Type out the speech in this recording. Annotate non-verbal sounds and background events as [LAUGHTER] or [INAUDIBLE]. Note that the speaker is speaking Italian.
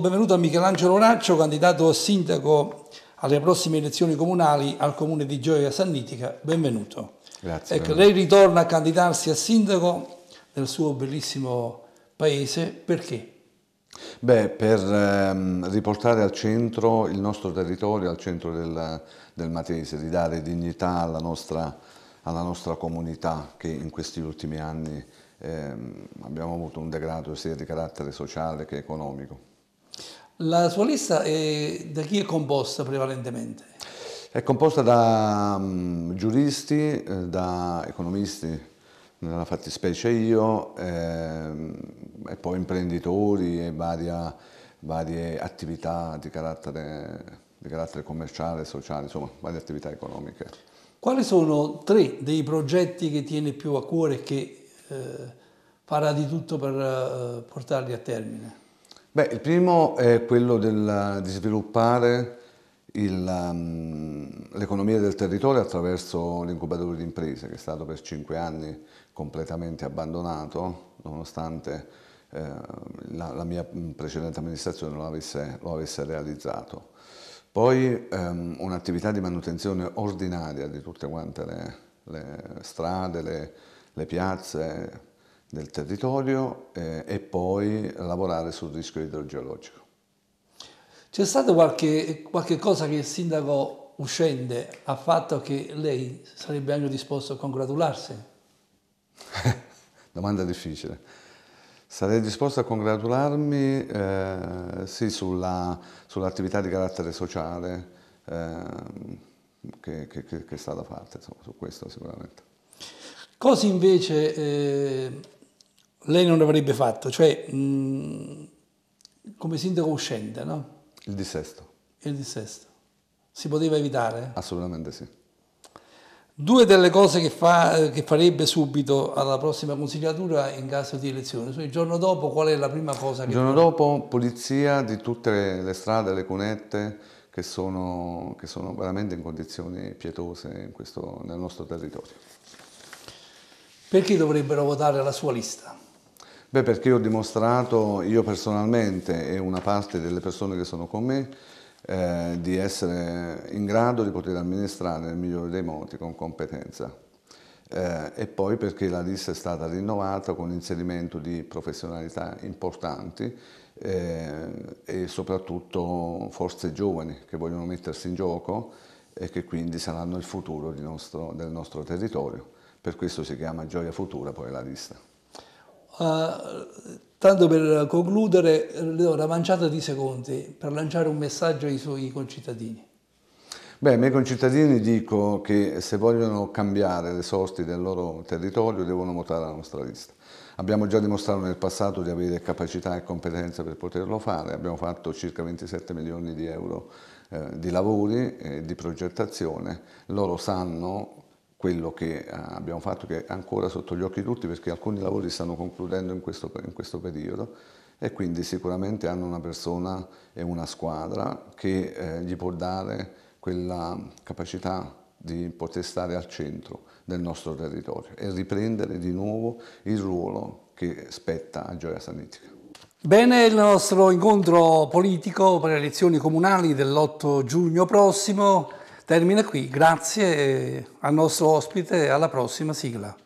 Benvenuto a Michelangelo Raccio, candidato a sindaco alle prossime elezioni comunali al comune di Gioia Sannitica. Benvenuto. Grazie. Ecco, lei ritorna a candidarsi a sindaco nel suo bellissimo paese, perché? Beh, per ehm, riportare al centro il nostro territorio, al centro del, del Matese, dare dignità alla nostra, alla nostra comunità che in questi ultimi anni eh, abbiamo avuto un degrado sia di carattere sociale che economico. La sua lista è, da chi è composta prevalentemente? È composta da um, giuristi, eh, da economisti, nella fattispecie io, ehm, e poi imprenditori e varia, varie attività di carattere, di carattere commerciale, sociale, insomma, varie attività economiche. Quali sono tre dei progetti che tiene più a cuore e che eh, farà di tutto per eh, portarli a termine? Beh, il primo è quello del, di sviluppare um, l'economia del territorio attraverso l'incubatore di imprese, che è stato per cinque anni completamente abbandonato, nonostante eh, la, la, mia precedente amministrazione lo avesse, lo avesse realizzato. Poi ehm, un'attività di manutenzione ordinaria di tutte quante le, le strade, le, le piazze, del territorio eh, e poi lavorare sul rischio idrogeologico. C'è stato qualche, qualche, cosa che il sindaco uscende ha fatto che lei sarebbe anche disposto a congratularsi? [LAUGHS] Domanda difficile. Sarei disposto a congratularmi eh, sì, sull'attività di carattere sociale eh, che, che, che, è stata fatta, insomma, su questo sicuramente. Cosa invece eh, lei non avrebbe fatto, cioè mh, mm, come sindaco uscente, no? Il dissesto. Il dissesto. Si poteva evitare? Assolutamente sì. Due delle cose che, fa, che, farebbe subito alla prossima consigliatura in caso di elezione, cioè il giorno dopo qual è la prima cosa che... Il giorno fa? dopo pulizia di tutte le strade, le cunette che sono, che sono veramente in condizioni pietose in questo, nel nostro territorio. Perché dovrebbero votare la sua lista? Beh, perché ho dimostrato io personalmente e una parte delle persone che sono con me eh, di essere in grado di poter amministrare nel migliore dei modi con competenza. Eh, e poi perché la lista è stata rinnovata con l'inserimento di professionalità importanti eh, e soprattutto forze giovani che vogliono mettersi in gioco e che quindi saranno il futuro nostro, del nostro territorio. Per questo si chiama Gioia Futura poi la lista. Uh, tanto per concludere, le do una manciata di secondi per lanciare un messaggio ai suoi concittadini. Beh, ai miei concittadini dico che se vogliono cambiare le sorti del loro territorio devono votare la nostra lista. Abbiamo già dimostrato nel passato di avere capacità e competenza per poterlo fare, abbiamo fatto circa 27 milioni di euro eh, di lavori e eh, di progettazione, loro sanno quello che eh, abbiamo fatto, che è ancora sotto gli occhi di tutti, perché alcuni lavori stanno concludendo in questo, in questo periodo e quindi sicuramente hanno una persona e una squadra che eh, gli può dare quella capacità di poter stare al centro del nostro territorio e riprendere di nuovo il ruolo che spetta a Gioia Sanitica. Bene, il nostro incontro politico per le elezioni comunali dell'8 giugno prossimo Termina qui, grazie eh, al nostro ospite e alla prossima sigla.